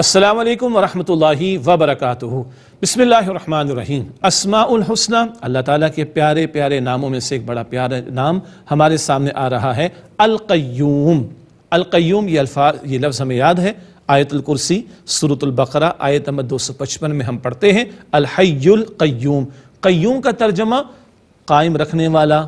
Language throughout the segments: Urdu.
السلام علیکم ورحمۃ اللہ وبرکاتہ بسم اللہ الرحمن الرحیم اسماء الحسنہ اللہ تعالیٰ کے پیارے پیارے ناموں میں سے ایک بڑا پیارا نام ہمارے سامنے آ رہا ہے القیوم القیوم یہ الفاظ یہ لفظ ہمیں یاد ہے آیت الکرسی صورت البقرہ آیت نمبر دو سو پچپن میں ہم پڑھتے ہیں الحی القیوم قیوم کا ترجمہ قائم رکھنے والا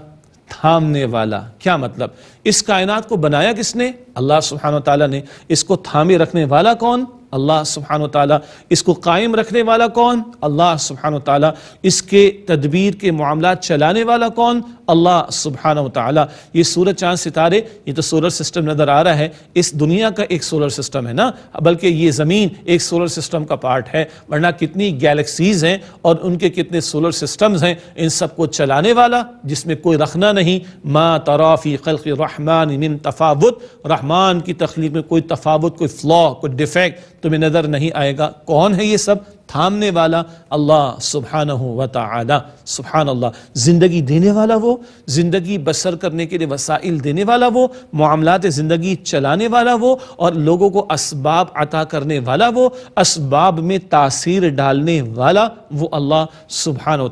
تھامنے والا کیا مطلب اس کائنات کو بنایا کس نے اللہ سبحانہ تعالیٰ نے اس کو تھامے رکھنے والا کون اللہ سبحانہ و تعالیٰ اس کو قائم رکھنے والا کون اللہ سبحانہ و تعالیٰ اس کے تدبیر کے معاملات چلانے والا کون اللہ سبحانہ و تعالیٰ یہ سورج چاند ستارے یہ تو سولر سسٹم نظر آ رہا ہے اس دنیا کا ایک سولر سسٹم ہے نا بلکہ یہ زمین ایک سولر سسٹم کا پارٹ ہے ورنہ کتنی گیلیکسیز ہیں اور ان کے کتنے سولر سسٹمز ہیں ان سب کو چلانے والا جس میں کوئی رکھنا نہیں ما ترا فی خلق رحمان من تفاوت رحمان کی تخلیق میں کوئی تفاوت کوئی فلاک کوئی ڈیفیکٹ تمہیں نظر نہیں آئے گا کون ہے یہ سب تھامنے والا اللہ سبحانہ وتعالی سبحان اللہ زندگی دینے والا وہ زندگی بسر کرنے کے لیے وسائل دینے والا وہ معاملات زندگی چلانے والا وہ اور لوگوں کو اسباب عطا کرنے والا وہ اسباب میں تاثیر ڈالنے والا وہ اللہ سبحانہ و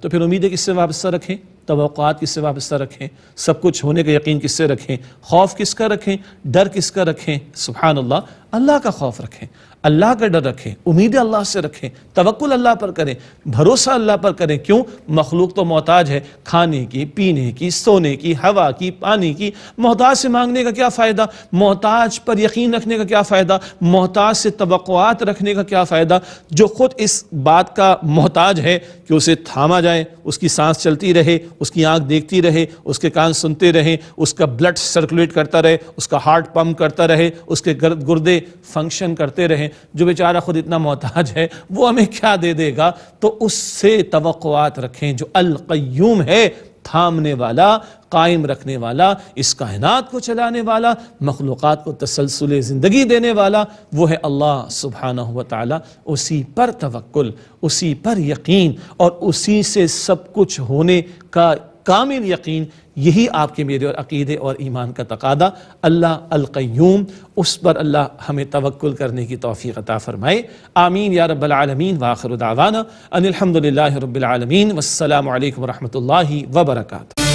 تو پھر امید ہے اس سے وابستہ رکھیں توقعات کس سے وابستہ رکھیں سب کچھ ہونے کا یقین کس سے رکھیں خوف کس کا رکھیں ڈر کس کا رکھیں سبحان اللہ اللہ کا خوف رکھیں اللہ کا ڈر رکھیں امید اللہ سے رکھیں توکل اللہ پر کریں بھروسہ اللہ پر کریں کیوں مخلوق تو محتاج ہے کھانے کی پینے کی سونے کی ہوا کی پانی کی محتاج سے مانگنے کا کیا فائدہ محتاج پر یقین رکھنے کا کیا فائدہ محتاج سے توقعات رکھنے کا کیا فائدہ جو خود اس بات کا محتاج ہے کہ اسے تھاما جائیں اس کی سانس چلتی رہے اس کی آنکھ دیکھتی رہے اس کے کان سنتے رہیں اس کا بلڈ سرکولیٹ کرتا رہے اس کا ہارٹ پمپ کرتا رہے اس کے گرد گردے فنکشن کرتے رہیں جو بیچارہ خود اتنا محتاج ہے وہ ہمیں کیا دے دے گا تو اس سے توقعات رکھیں جو القیوم ہے تھامنے والا والا قائم رکھنے اس کائنات کو چلانے والا مخلوقات کو تسلسل زندگی دینے والا وہ ہے اللہ سبحانہ وتعالی اسی پر توکل اسی پر یقین اور اسی سے سب کچھ ہونے کا کامل یقین یہی آپ کے میرے اور عقیدے اور ایمان کا تقادہ اللہ القیوم اس پر اللہ ہمیں توکل کرنے کی توفیق عطا فرمائے آمین یا رب العالمین واخر دعوانا ان الحمدللہ رب العالمین والسلام علیکم ورحمت اللہ وبرکاتہ